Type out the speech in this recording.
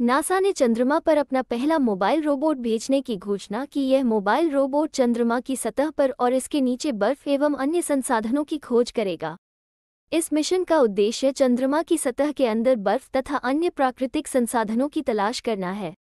NASA ने चंद्रमा पर अपना पहला मोबाइल रोबोट भेजने की घोषणा की यह मोबाइल रोबोट चंद्रमा की सतह पर और इसके नीचे बर्फ एवं अन्य संसाधनों की खोज करेगा इस मिशन का उद्देश्य चंद्रमा की सतह के अंदर बर्फ तथा अन्य प्राकृतिक संसाधनों की तलाश करना है